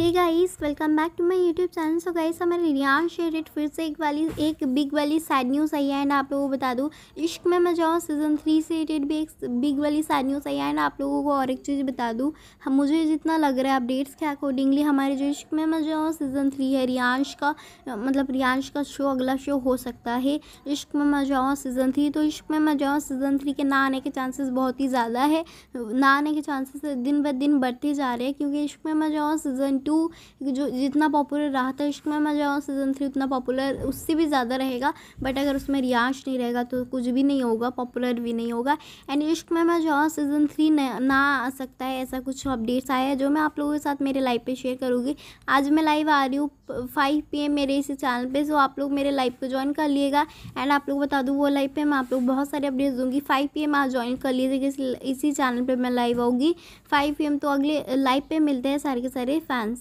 है guys welcome back to my YouTube channel so guys हमारे रियान शेरिट फिर से एक वाली एक बिग वाली सैड न्यूज़ आई है एंड आप लोगों को बता दूँ इश्क में जाऊँ सीज़न थ्री से रिलेटेड भी एक बिग वाली सैड न्यूज़ आई है एंड आप लोगों को और एक चीज़ बता दूँ हम मुझे जितना लग रहा है अपडेट्स के अकॉर्डिंगली हमारे जो इश्क में जाऊँ सीज़न थ्री है रियांश का मतलब रियांश का शो अगला शो हो सकता है इश्क में जाऊँ सीज़न थ्री तो इश्क में जाऊँ सीज़न थ्री के ना आने के चांसेस बहुत ही ज़्यादा है ना आने के चांसेस दिन ब दिन बढ़ते जा रहे हैं क्योंकि इश्क में जाऊँ सीज़न टू जो जितना पॉपुलर रहा था इश्क में मजा आओ सीज़न थ्री उतना पॉपुलर उससे भी ज़्यादा रहेगा बट अगर उसमें रियाज नहीं रहेगा तो कुछ भी नहीं होगा पॉपुलर भी नहीं होगा एंड इश्क में मजा आओ सीज़न थ्री ना आ सकता है ऐसा कुछ अपडेट्स आया है जो मैं आप लोगों के साथ मेरे लाइव पर शेयर करूँगी आज मैं लाइव आ रही हूँ फाइव पी एम मेरे इसी चैनल पर सो आप लोग मेरे लाइव को ज्वाइन कर लिएगा एंड आप लोग बता दूँ वो लाइव पर मैं आप लोग बहुत सारे अपडेट्स दूँगी फाइव पी एम आज ज्वाइन कर लीजिएगा इसी चैनल पर मैं लाइव आऊँगी फाइव पी एम तो अगले लाइव पे मिलते हैं सारे के सारे फैंस